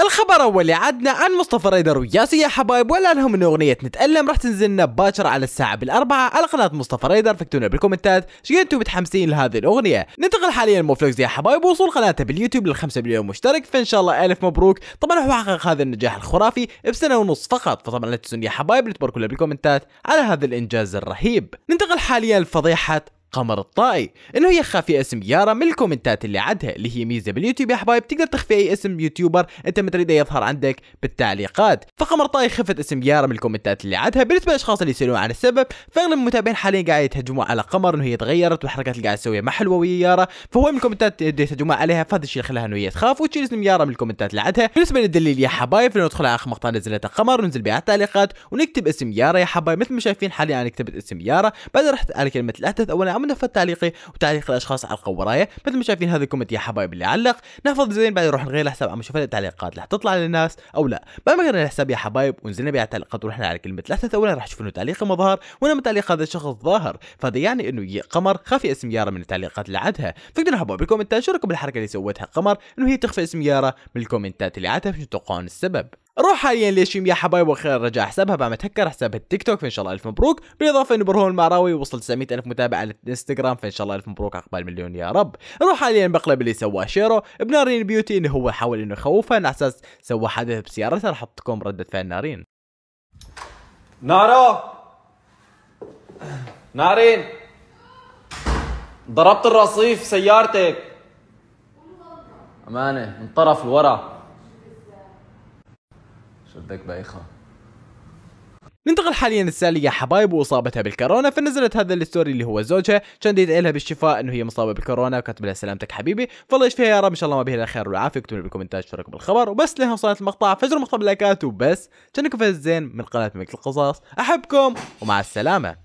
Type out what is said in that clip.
الخبر اول اللي عدنا عن مصطفى ريدر وياسي يا حبايب ولا لهم ان اغنيه نتالم راح تنزل لنا باكر على الساعه بالاربعه على قناه مصطفى ريدر فكتونا بالكومنتات شو انتم متحمسين لهذه الاغنيه ننتقل حاليا موفلوكس يا حبايب وصول قناته باليوتيوب لل 5 مليون مشترك فان شاء الله الف مبروك طبعا هو حقق هذا النجاح الخرافي بسنه ونص فقط فطبعا لا تنسون يا حبايب تباركوا بالكومنتات على هذا الانجاز الرهيب ننتقل حاليا لفضيحه قمر الطائي انه هي خافي اسم يارا من الكومنتات اللي عدها اللي هي ميزه باليوتيوب يا حبايب تقدر تخفي اي اسم يوتيوبر انت ما تريده يظهر عندك بالتعليقات فقمر الطائي خفت اسم يارا من الكومنتات اللي عدها بالنسبه للاشخاص اللي يسالون عن السبب فاغلب المتابعين حاليا قاعد يتهجموا على قمر انه هي تغيرت والحركات اللي قاعد تسويها ما حلوه ويا يارا فهو من الكومنتات اللي يتهجموا عليها فهذا الشيء خلاها انه هي تخاف وتشيل اسم يارا من الكومنتات اللي عدها بالنسبه للدليل يا حبايب لو ندخل على اخر مقطع نزلته قمر ننزل بها التعليقات ونكتب اسم يارا يا حبايب مثل ما شايفين حاليا انا كتبت اسم يارا بعدين رحت على كلمه الاحدث اولا من نفذ التعليقي وتعليق الاشخاص على القوه ورايا مثل ما شايفين هذا الكومنت يا حبايب اللي علق نحفظ زين بعد نروح نغير الحساب عم نشوف التعليقات رح تطلع للناس او لا بعد ما غيرنا الحساب يا حبايب ونزلنا بها التعليقات ورحنا على كلمه ثلاثه اولا رح نشوف انه تعليق ما ظهر وانا من تعليق هذا الشخص ظاهر فهذا يعني انه يا قمر خفي اسم يارا من التعليقات اللي عدها فقدروا حبايب بالكومنتات شو رأيكم بالحركه اللي سوتها قمر انه هي تخفي اسم يارا من الكومنتات اللي عدها شو تتوقعون السبب روح حاليا ليشيم يا حبايب وخير رجع حسابها بعد ما تهكر حسابها التيك توك فان شاء الله الف مبروك بالاضافه انه برهون المعراوي وصل 900 الف متابع على الانستغرام فان شاء الله الف مبروك عقبال مليون يا رب روح حاليا بقلب اللي سواه شيرو بنارين بيوتي انه هو حاول انه يخوفها على اساس سوى حدث بسيارتها راح لكم رده فعل نارين نارو نارين ضربت الرصيف سيارتك امانه من طرف لورا بدك بايخه ننتقل حاليا للسالية حبايب واصابتها بالكورونا فنزلت هذا الستوري اللي هو زوجها كان يدعي لها بالشفاء انه هي مصابه بالكورونا وكاتب لها سلامتك حبيبي فالله يشفيها يا رب ان شاء الله ما بيها الخير والعافيه اكتبوا لي بالكومنتات اشتركوا بالخبر وبس لين وصلت المقطع فجروا مقطع باللايكات وبس كانكم فاز زين من قناه ملك القصاص احبكم ومع السلامه